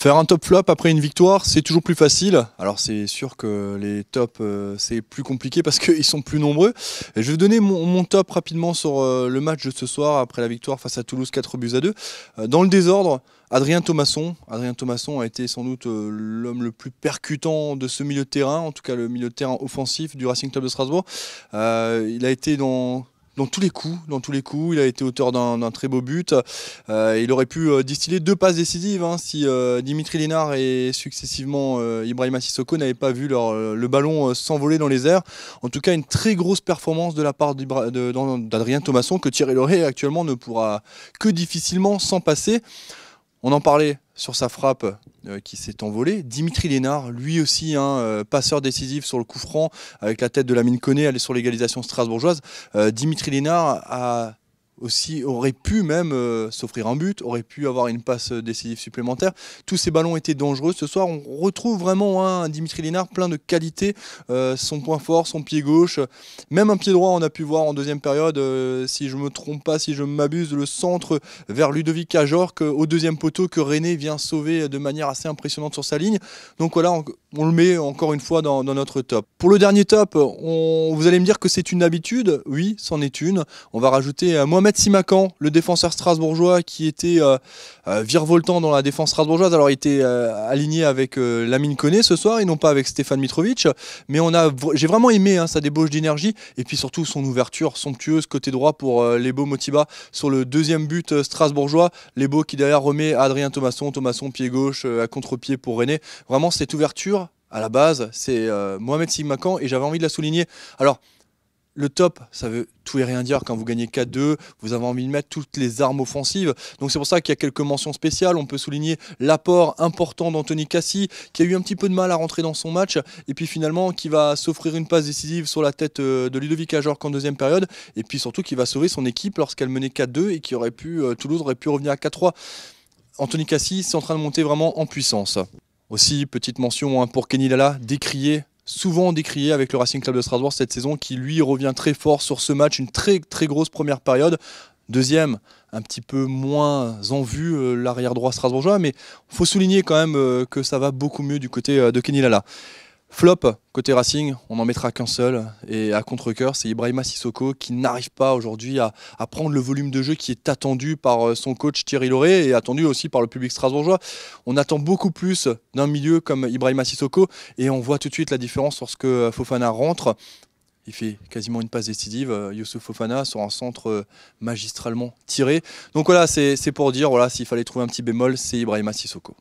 Faire un top flop après une victoire, c'est toujours plus facile. Alors c'est sûr que les tops, euh, c'est plus compliqué parce qu'ils sont plus nombreux. je vais donner mon, top rapidement sur euh, le match de ce soir après la victoire face à Toulouse 4 buts à 2. Euh, dans le désordre, Adrien Thomasson. Adrien Thomasson a été sans doute l'homme le plus percutant de ce milieu de terrain, en tout cas le milieu de terrain offensif du Racing Club de Strasbourg. il a été dans dans tous les coups, dans tous les coups. Il a été auteur d'un très beau but. Euh, il aurait pu euh, distiller deux passes décisives hein, si euh, Dimitri Lénard et successivement Ibrahim Ibrahima Sissoko n'avaient pas vu leur, le ballon s'envoler dans les airs. En tout cas, une très grosse performance de la part d'Adrien Thomasson que Thierry Loré actuellement ne pourra que difficilement s'en passer. On en parlait sur sa frappe euh, qui s'est envolé. Dimitri Lénard, lui aussi, un hein, euh, passeur décisif sur le coup franc, avec la tête de la mine elle sur l'égalisation strasbourgeoise. Euh, Dimitri Lénard a aussi aurait pu même euh, s'offrir un but, aurait pu avoir une passe décisive supplémentaire. Tous ces ballons étaient dangereux. Ce soir, on retrouve vraiment un Dimitri Lénard plein de qualité, euh, son point fort, son pied gauche, même un pied droit, on a pu voir en deuxième période, euh, si je me trompe pas, si je m'abuse, le centre vers Ludovic Ajorc au deuxième poteau que René vient sauver de manière assez impressionnante sur sa ligne. Donc voilà, on le met encore une fois dans, notre top. Pour le dernier top, vous allez me dire que c'est une habitude. Oui, c'en est une. On va rajouter euh, Mohamed Simakan, le défenseur strasbourgeois qui était euh, euh dans la défense strasbourgeoise. Alors, il était euh, aligné avec Lamine Koné ce soir et non pas avec Stéphane Mitrovic. Mais on a, j'ai vraiment aimé hein, sa débauche d'énergie et puis surtout son ouverture somptueuse côté droit pour Lebo Motiba sur le deuxième but strasbourgeois. Lebo qui derrière remet Adrien Thomasson, Thomasson pied gauche à contre-pied pour René. Vraiment, cette ouverture à la base, c'est euh, Mohamed Sigmakan et j'avais envie de la souligner. Alors, le top, ça veut tout et rien dire. Quand vous gagnez 4-2, vous avez envie de mettre toutes les armes offensives. Donc c'est pour ça qu'il y a quelques mentions spéciales. On peut souligner l'apport important d'Anthony Cassi, qui a eu un petit peu de mal à rentrer dans son match, et puis finalement qui va s'offrir une passe décisive sur la tête euh, de Ludovic Ajorc en deuxième période, et puis surtout qui va sauver son équipe lorsqu'elle menait 4-2 et qui aurait pu, euh, Toulouse aurait pu revenir à 4-3. Anthony Cassi, c'est en train de monter vraiment en puissance. Aussi, petite mention hein, pour Kenny Lala, décrié, souvent décrié avec le Racing Club de Strasbourg cette saison, qui lui revient très fort sur ce match, une très très grosse première période. Deuxième, un petit peu moins en vue euh, l'arrière droit strasbourgeois, mais faut souligner quand même euh, que ça va beaucoup mieux du côté euh, de Kenny Lala. Flop, côté Racing, on n'en mettra qu'un seul. Et à contre-coeur, c'est Ibrahima Sissoko qui n'arrive pas aujourd'hui à, prendre le volume de jeu qui est attendu par euh, son coach Thierry Lauré et attendu aussi par le public strasbourgeois. On attend beaucoup plus d'un milieu comme Ibrahima Sissoko et on voit tout de suite la différence lorsque euh, Fofana rentre. Il fait quasiment une passe décisive, euh, Youssouf Fofana, sur un centre magistralement tiré. Donc voilà, c'est pour dire, voilà, s'il fallait trouver un petit bémol, c'est Ibrahima Sissoko.